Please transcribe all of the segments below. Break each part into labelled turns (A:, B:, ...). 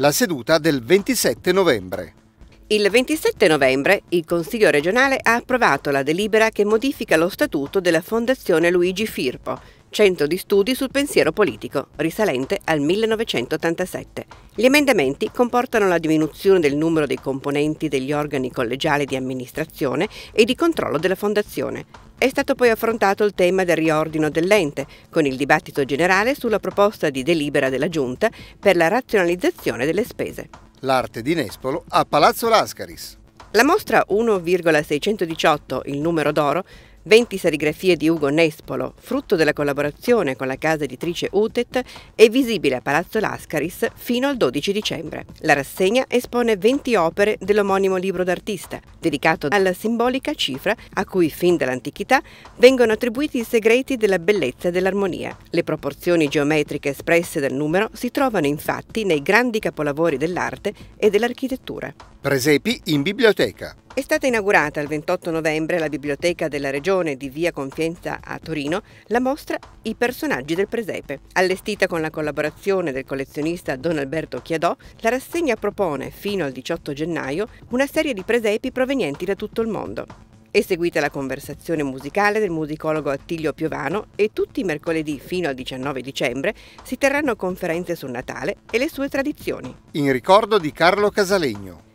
A: la seduta del 27 novembre. Il 27 novembre il Consiglio regionale ha approvato la delibera che modifica lo statuto della Fondazione Luigi Firpo, Centro di Studi sul Pensiero Politico, risalente al 1987. Gli emendamenti comportano la diminuzione del numero dei componenti degli organi collegiali di amministrazione e di controllo della Fondazione. È stato poi affrontato il tema del riordino dell'ente, con il dibattito generale sulla proposta di delibera della Giunta per la razionalizzazione delle spese. L'arte di Nespolo a Palazzo Lascaris. La mostra 1,618, il numero d'oro, 20 serigrafie di Ugo Nespolo, frutto della collaborazione con la casa editrice UTET, è visibile a Palazzo Lascaris fino al 12 dicembre. La rassegna espone 20 opere dell'omonimo libro d'artista, dedicato alla simbolica cifra a cui fin dall'antichità vengono attribuiti i segreti della bellezza e dell'armonia. Le proporzioni geometriche espresse dal numero si trovano infatti nei grandi capolavori dell'arte e dell'architettura. Presepi in biblioteca. È stata inaugurata il 28 novembre alla Biblioteca della Regione di Via Confienza a Torino la mostra I personaggi del presepe. Allestita con la collaborazione del collezionista Don Alberto Chiadò, la rassegna propone fino al 18 gennaio una serie di presepi provenienti da tutto il mondo. È seguita la conversazione musicale del musicologo Attilio Piovano e tutti i mercoledì fino al 19 dicembre si terranno conferenze sul Natale e le sue tradizioni. In ricordo di Carlo Casalegno.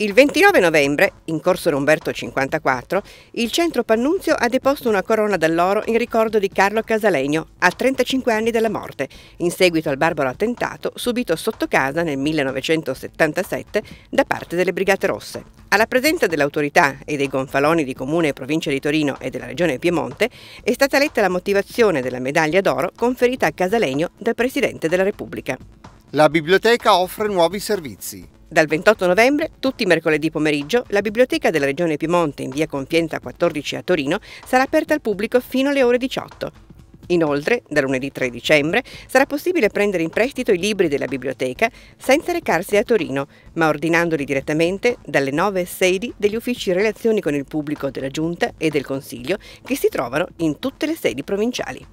A: Il 29 novembre, in Corso Romberto 54, il centro Pannunzio ha deposto una corona d'alloro in ricordo di Carlo Casalegno, a 35 anni della morte, in seguito al barbaro attentato subito sotto casa nel 1977 da parte delle Brigate Rosse. Alla presenza dell'autorità e dei gonfaloni di Comune e Provincia di Torino e della Regione Piemonte è stata letta la motivazione della medaglia d'oro conferita a Casalegno dal Presidente della Repubblica. La biblioteca offre nuovi servizi. Dal 28 novembre, tutti i mercoledì pomeriggio, la Biblioteca della Regione Piemonte in via Compienza 14 a Torino sarà aperta al pubblico fino alle ore 18. Inoltre, da lunedì 3 dicembre, sarà possibile prendere in prestito i libri della biblioteca senza recarsi a Torino, ma ordinandoli direttamente dalle 9 sedi degli uffici relazioni con il pubblico della Giunta e del Consiglio che si trovano in tutte le sedi provinciali.